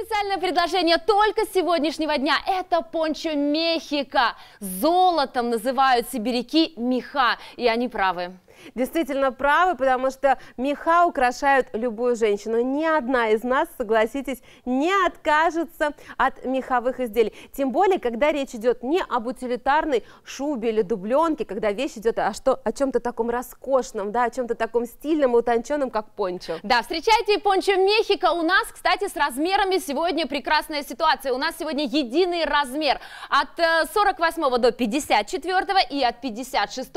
Специальное предложение только сегодняшнего дня. Это пончо мехика. Золотом называют сибиряки меха, и они правы действительно правы, потому что меха украшают любую женщину. Ни одна из нас, согласитесь, не откажется от меховых изделий. Тем более, когда речь идет не об утилитарной шубе или дубленке, когда вещь идет о, что, о чем-то таком роскошном, да, о чем-то таком стильном и утонченном, как пончо. Да, встречайте пончо Мехика. У нас, кстати, с размерами сегодня прекрасная ситуация. У нас сегодня единый размер от 48 э, до 54 и от 56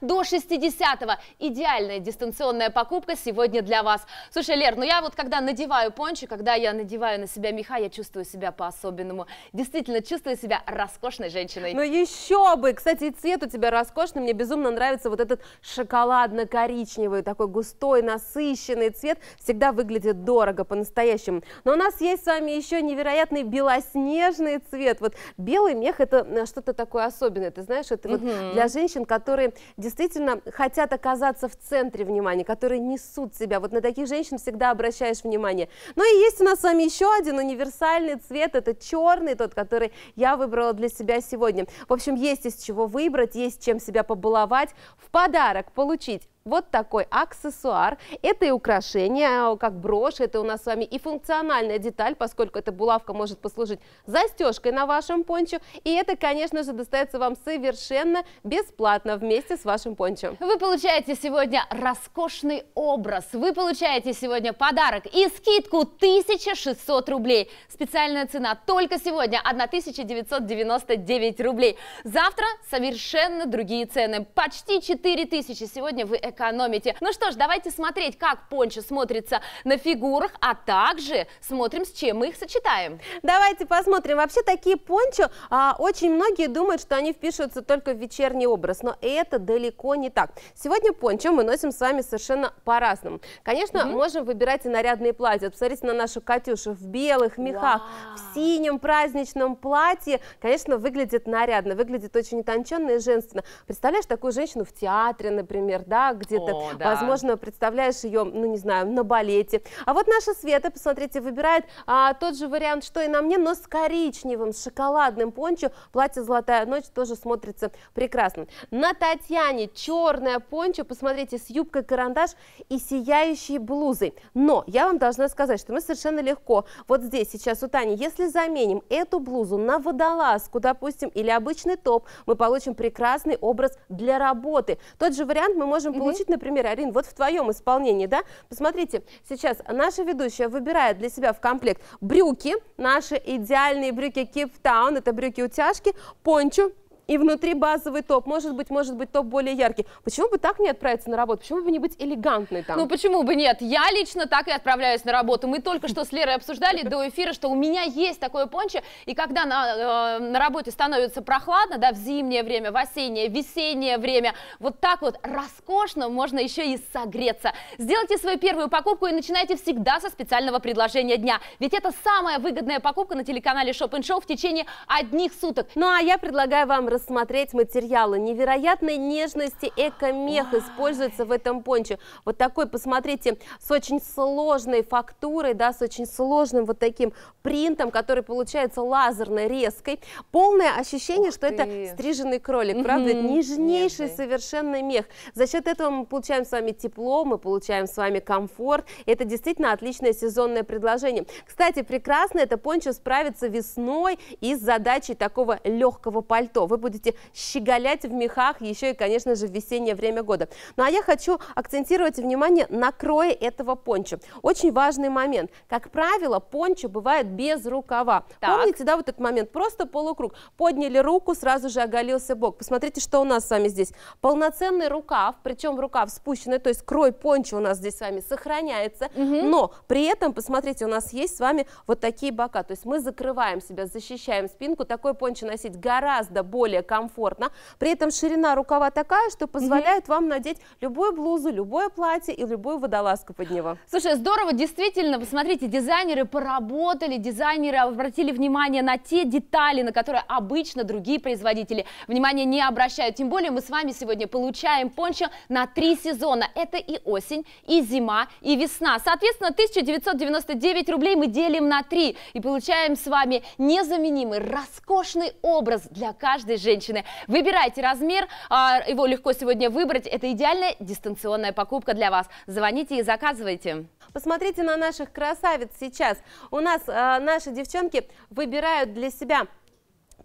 до 60 этого идеальная дистанционная покупка сегодня для вас. Слушай, Лер, ну я вот когда надеваю пончик, когда я надеваю на себя меха, я чувствую себя по-особенному. Действительно, чувствую себя роскошной женщиной. Ну еще бы! Кстати, и цвет у тебя роскошный. Мне безумно нравится вот этот шоколадно-коричневый, такой густой, насыщенный цвет. Всегда выглядит дорого по-настоящему. Но у нас есть с вами еще невероятный белоснежный цвет. Вот белый мех – это э, что-то такое особенное. Ты знаешь, это угу. вот для женщин, которые действительно хотят оказаться в центре внимания, которые несут себя. Вот на таких женщин всегда обращаешь внимание. Ну и есть у нас с вами еще один универсальный цвет, это черный, тот, который я выбрала для себя сегодня. В общем, есть из чего выбрать, есть чем себя побаловать, в подарок получить вот такой аксессуар. Это и украшение, э, как брошь, это у нас с вами и функциональная деталь, поскольку эта булавка может послужить застежкой на вашем пончо. И это, конечно же, достается вам совершенно бесплатно вместе с вашим пончо. Вы получаете сегодня роскошный образ, вы получаете сегодня подарок и скидку 1600 рублей. Специальная цена только сегодня 1999 рублей. Завтра совершенно другие цены, почти 4000. Сегодня вы экономите. Ну что ж, давайте смотреть, как пончо смотрится на фигурах, а также смотрим, с чем мы их сочетаем. Давайте посмотрим. Вообще такие пончо, а, очень многие думают, что они впишутся только в вечерний образ, но это далеко не так. Сегодня пончо мы носим с вами совершенно по-разному. Конечно, угу. можем выбирать и нарядные платья. Посмотрите на нашу Катюшу в белых мехах, Вау. в синем праздничном платье. Конечно, выглядит нарядно, выглядит очень утонченно и женственно. Представляешь такую женщину в театре, например, да, где то да. возможно, представляешь ее, ну, не знаю, на балете. А вот наша Света, посмотрите, выбирает а, тот же вариант, что и на мне, но с коричневым, с шоколадным пончо. Платье «Золотая ночь» тоже смотрится прекрасно. На Татьяне черное пончо, посмотрите, с юбкой-карандаш и сияющей блузой. Но я вам должна сказать, что мы совершенно легко вот здесь сейчас у Тани, если заменим эту блузу на водолазку, допустим, или обычный топ, мы получим прекрасный образ для работы. Тот же вариант мы можем получить получить, например, Арин, вот в твоем исполнении, да? Посмотрите, сейчас наша ведущая выбирает для себя в комплект брюки, наши идеальные брюки Кейптаун, это брюки-утяжки, пончо, и внутри базовый топ. Может быть, может быть, топ более яркий. Почему бы так не отправиться на работу? Почему бы не быть элегантной там? Ну, почему бы нет? Я лично так и отправляюсь на работу. Мы только что с Лерой обсуждали до эфира, что у меня есть такое пончо, и когда на, э, на работе становится прохладно, да, в зимнее время, в осеннее, в весеннее время, вот так вот роскошно можно еще и согреться. Сделайте свою первую покупку и начинайте всегда со специального предложения дня, ведь это самая выгодная покупка на телеканале Shop Show в течение одних суток. Ну, а я предлагаю вам рассмотреть материалы. Невероятной нежности эко-мех используется в этом понче. Вот такой, посмотрите, с очень сложной фактурой, да, с очень сложным вот таким принтом, который получается лазерной резкой. Полное ощущение, Ух что ты. это стриженный кролик, правда? Нежнейший Нежный. совершенно мех. За счет этого мы получаем с вами тепло, мы получаем с вами комфорт. Это действительно отличное сезонное предложение. Кстати, прекрасно это пончо справится весной и с задачей такого легкого пальто. Вы будете щеголять в мехах еще и, конечно же, в весеннее время года. Ну а я хочу акцентировать внимание на крое этого пончо. Очень важный момент. Как правило, пончо бывает без рукава. Так. Помните, да, вот этот момент? Просто полукруг. Подняли руку, сразу же оголился бок. Посмотрите, что у нас с вами здесь. Полноценный рукав, причем рукав спущенный, то есть крой пончо у нас здесь с вами сохраняется, угу. но при этом, посмотрите, у нас есть с вами вот такие бока, то есть мы закрываем себя, защищаем спинку, такой пончо носить гораздо более более комфортно. При этом ширина рукава такая, что позволяет угу. вам надеть любую блузу, любое платье и любую водолазку под него. Слушай, здорово, действительно, посмотрите, дизайнеры поработали, дизайнеры обратили внимание на те детали, на которые обычно другие производители внимания не обращают. Тем более мы с вами сегодня получаем пончо на три сезона. Это и осень, и зима, и весна. Соответственно, 1999 рублей мы делим на три и получаем с вами незаменимый, роскошный образ для каждой женщины женщины. Выбирайте размер, а, его легко сегодня выбрать. Это идеальная дистанционная покупка для вас. Звоните и заказывайте. Посмотрите на наших красавиц сейчас. У нас э, наши девчонки выбирают для себя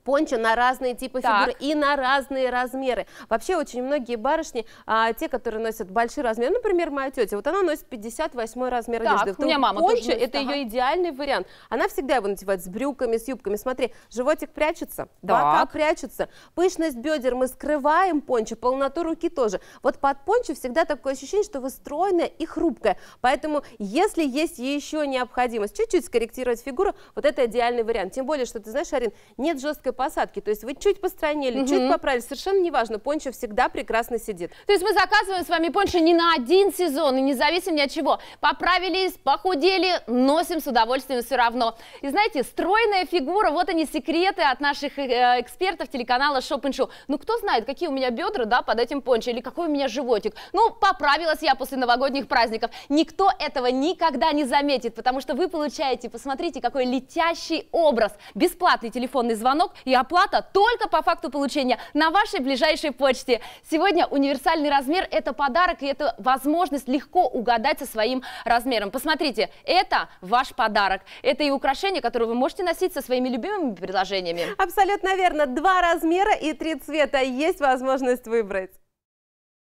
пончо на разные типы так. фигур и на разные размеры. Вообще очень многие барышни, а, те, которые носят большие размеры, ну, например, моя тетя, вот она носит 58 размер так, одежды. у меня мама пончо, носит, это ага. ее идеальный вариант. Она всегда его надевает с брюками, с юбками. Смотри, животик прячется, бока прячется, пышность бедер мы скрываем пончо, полноту руки тоже. Вот под пончо всегда такое ощущение, что вы стройная и хрупкая. Поэтому, если есть еще необходимость чуть-чуть скорректировать фигуру, вот это идеальный вариант. Тем более, что ты знаешь, Арин, нет жесткой и посадки. То есть вы чуть постранили, угу. чуть поправили, совершенно неважно, пончо всегда прекрасно сидит. То есть мы заказываем с вами пончо не на один сезон и не зависим ни от чего. Поправились, похудели, носим с удовольствием все равно. И знаете, стройная фигура, вот они секреты от наших э, экспертов телеканала Шоп Шоу. Ну кто знает, какие у меня бедра, да, под этим пончо, или какой у меня животик. Ну, поправилась я после новогодних праздников. Никто этого никогда не заметит, потому что вы получаете, посмотрите, какой летящий образ. Бесплатный телефонный звонок и оплата только по факту получения на вашей ближайшей почте. Сегодня универсальный размер – это подарок, и это возможность легко угадать со своим размером. Посмотрите, это ваш подарок. Это и украшение, которое вы можете носить со своими любимыми предложениями. Абсолютно верно. Два размера и три цвета есть возможность выбрать.